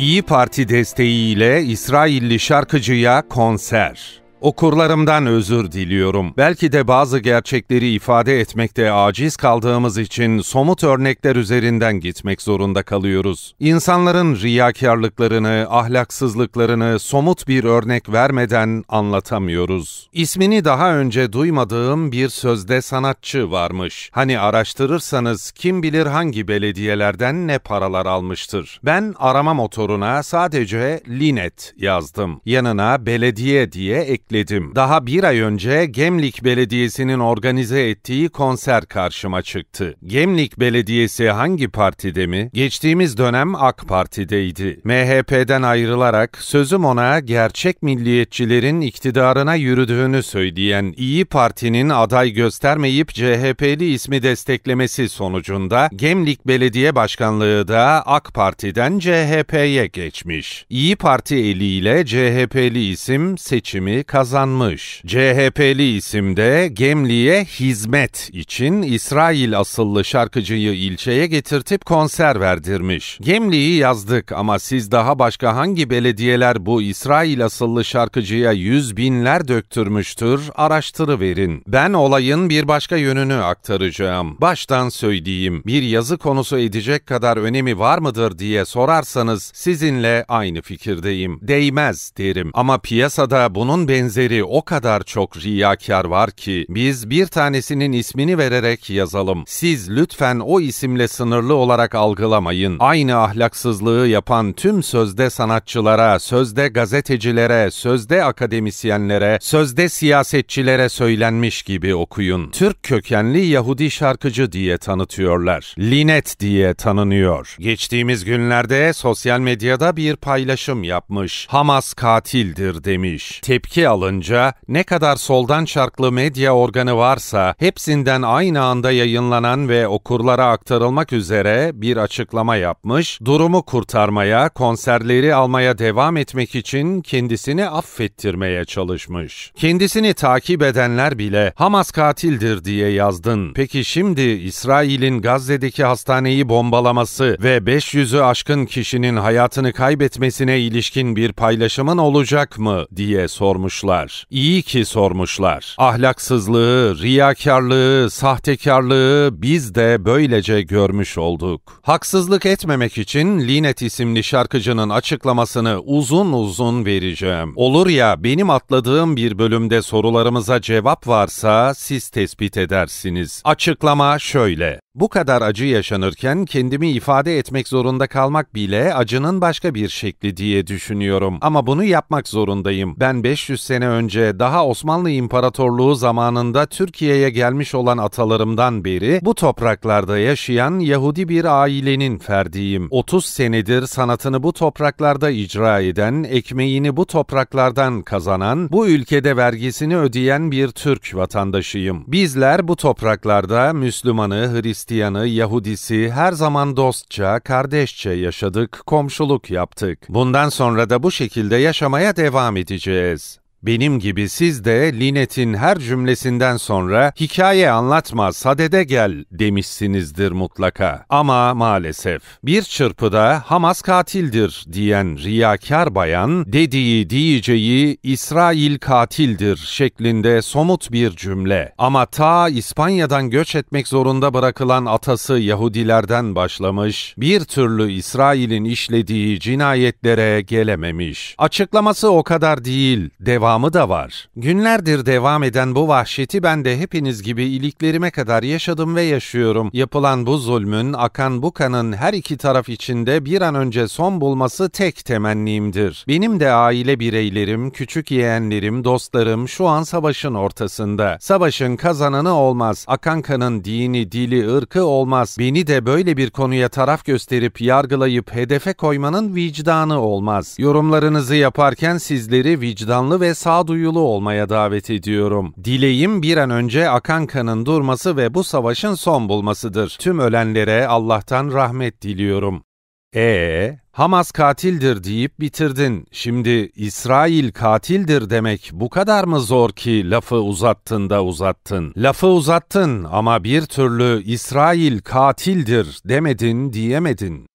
İyi Parti desteğiyle İsrailli şarkıcıya konser. Okurlarımdan özür diliyorum. Belki de bazı gerçekleri ifade etmekte aciz kaldığımız için somut örnekler üzerinden gitmek zorunda kalıyoruz. İnsanların riyakarlıklarını, ahlaksızlıklarını somut bir örnek vermeden anlatamıyoruz. İsmini daha önce duymadığım bir sözde sanatçı varmış. Hani araştırırsanız kim bilir hangi belediyelerden ne paralar almıştır. Ben arama motoruna sadece Linet yazdım. Yanına belediye diye ekledim bekledim. Daha bir ay önce Gemlik Belediyesi'nin organize ettiği konser karşıma çıktı. Gemlik Belediyesi hangi partide mi? Geçtiğimiz dönem AK Parti'deydi. MHP'den ayrılarak sözüm ona gerçek milliyetçilerin iktidarına yürüdüğünü söyleyen İyi Parti'nin aday göstermeyip CHP'li ismi desteklemesi sonucunda Gemlik Belediye Başkanlığı da AK Parti'den CHP'ye geçmiş. İyi Parti eliyle CHP'li isim seçimi kazanmıştı kazanmış. CHP'li isimde Gemli'ye hizmet için İsrail asıllı şarkıcıyı ilçeye getirtip konser verdirmiş. Gemli'yi yazdık ama siz daha başka hangi belediyeler bu İsrail asıllı şarkıcıya yüz binler döktürmüştür araştırıverin. Ben olayın bir başka yönünü aktaracağım. Baştan söyleyeyim bir yazı konusu edecek kadar önemi var mıdır diye sorarsanız sizinle aynı fikirdeyim. Değmez derim ama piyasada bunun benzeri benzeri o kadar çok riyakar var ki biz bir tanesinin ismini vererek yazalım. Siz lütfen o isimle sınırlı olarak algılamayın. Aynı ahlaksızlığı yapan tüm sözde sanatçılara, sözde gazetecilere, sözde akademisyenlere, sözde siyasetçilere söylenmiş gibi okuyun. Türk kökenli Yahudi şarkıcı diye tanıtıyorlar. Linet diye tanınıyor. Geçtiğimiz günlerde sosyal medyada bir paylaşım yapmış. Hamas katildir demiş. Tepki al alınca ne kadar soldan çarklı medya organı varsa hepsinden aynı anda yayınlanan ve okurlara aktarılmak üzere bir açıklama yapmış, durumu kurtarmaya, konserleri almaya devam etmek için kendisini affettirmeye çalışmış. Kendisini takip edenler bile Hamas katildir diye yazdın. Peki şimdi İsrail'in Gazze'deki hastaneyi bombalaması ve 500'ü aşkın kişinin hayatını kaybetmesine ilişkin bir paylaşımın olacak mı diye sormuşlar sormuşlar. İyi ki sormuşlar. Ahlaksızlığı, riyakarlığı, sahtekarlığı biz de böylece görmüş olduk. Haksızlık etmemek için Linet isimli şarkıcının açıklamasını uzun uzun vereceğim. Olur ya benim atladığım bir bölümde sorularımıza cevap varsa siz tespit edersiniz. Açıklama şöyle. Bu kadar acı yaşanırken kendimi ifade etmek zorunda kalmak bile acının başka bir şekli diye düşünüyorum. Ama bunu yapmak zorundayım. Ben 500 sene önce daha Osmanlı İmparatorluğu zamanında Türkiye'ye gelmiş olan atalarımdan beri bu topraklarda yaşayan Yahudi bir ailenin ferdiyim. 30 senedir sanatını bu topraklarda icra eden, ekmeğini bu topraklardan kazanan, bu ülkede vergisini ödeyen bir Türk vatandaşıyım. Bizler bu topraklarda Müslümanı, Hristiyanı, Yahudisi her zaman dostça, kardeşçe yaşadık, komşuluk yaptık. Bundan sonra da bu şekilde yaşamaya devam edeceğiz. Benim gibi siz de Linet'in her cümlesinden sonra hikaye anlatma sadede gel demişsinizdir mutlaka. Ama maalesef bir çırpıda Hamas katildir diyen riyakar bayan dediği diyeceği İsrail katildir şeklinde somut bir cümle. Ama ta İspanya'dan göç etmek zorunda bırakılan atası Yahudilerden başlamış bir türlü İsrail'in işlediği cinayetlere gelememiş. Açıklaması o kadar değil. Devam devamı da var. Günlerdir devam eden bu vahşeti ben de hepiniz gibi iliklerime kadar yaşadım ve yaşıyorum. Yapılan bu zulmün, akan bu kanın her iki taraf içinde bir an önce son bulması tek temennimdir. Benim de aile bireylerim, küçük yeğenlerim, dostlarım şu an savaşın ortasında. Savaşın kazananı olmaz, akan kanın dini, dili, ırkı olmaz. Beni de böyle bir konuya taraf gösterip yargılayıp hedefe koymanın vicdanı olmaz. Yorumlarınızı yaparken sizleri vicdanlı ve sağduyulu olmaya davet ediyorum. Dileğim bir an önce akan kanın durması ve bu savaşın son bulmasıdır. Tüm ölenlere Allah'tan rahmet diliyorum. E Hamas katildir deyip bitirdin. Şimdi İsrail katildir demek bu kadar mı zor ki lafı uzattın da uzattın? Lafı uzattın ama bir türlü İsrail katildir demedin diyemedin.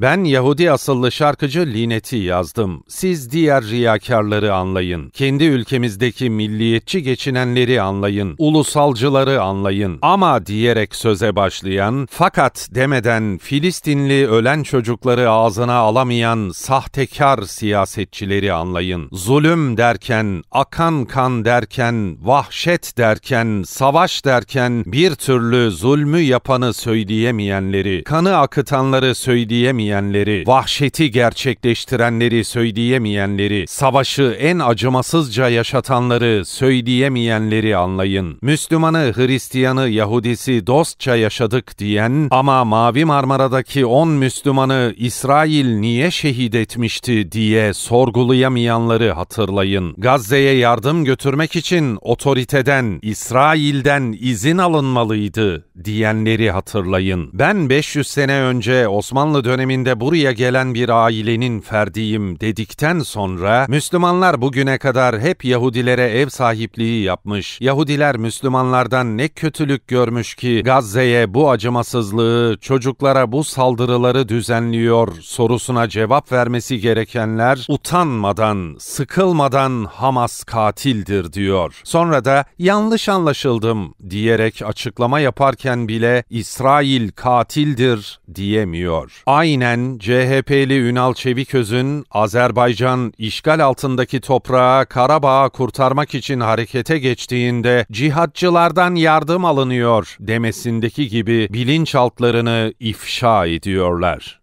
Ben Yahudi asıllı şarkıcı Linet'i yazdım. Siz diğer riyakarları anlayın. Kendi ülkemizdeki milliyetçi geçinenleri anlayın. Ulusalcıları anlayın. Ama diyerek söze başlayan, fakat demeden Filistinli ölen çocukları ağzına alamayan sahtekar siyasetçileri anlayın. Zulüm derken, akan kan derken, vahşet derken, savaş derken bir türlü zulmü yapanı söyleyemeyenleri, kanı akıtanları söyleyemeyenleri, söyleyemeyenleri, vahşeti gerçekleştirenleri söyleyemeyenleri, savaşı en acımasızca yaşatanları söyleyemeyenleri anlayın. Müslümanı, Hristiyanı, Yahudisi dostça yaşadık diyen ama Mavi Marmara'daki 10 Müslümanı İsrail niye şehit etmişti diye sorgulayamayanları hatırlayın. Gazze'ye yardım götürmek için otoriteden, İsrail'den izin alınmalıydı diyenleri hatırlayın. Ben 500 sene önce Osmanlı döneminde içinde buraya gelen bir ailenin ferdiyim dedikten sonra Müslümanlar bugüne kadar hep Yahudilere ev sahipliği yapmış. Yahudiler Müslümanlardan ne kötülük görmüş ki Gazze'ye bu acımasızlığı, çocuklara bu saldırıları düzenliyor sorusuna cevap vermesi gerekenler utanmadan, sıkılmadan Hamas katildir diyor. Sonra da yanlış anlaşıldım diyerek açıklama yaparken bile İsrail katildir diyemiyor. Aynı aynen CHP'li Ünal Çeviköz'ün Azerbaycan işgal altındaki toprağa Karabağ'a kurtarmak için harekete geçtiğinde cihatçılardan yardım alınıyor demesindeki gibi bilinçaltlarını ifşa ediyorlar.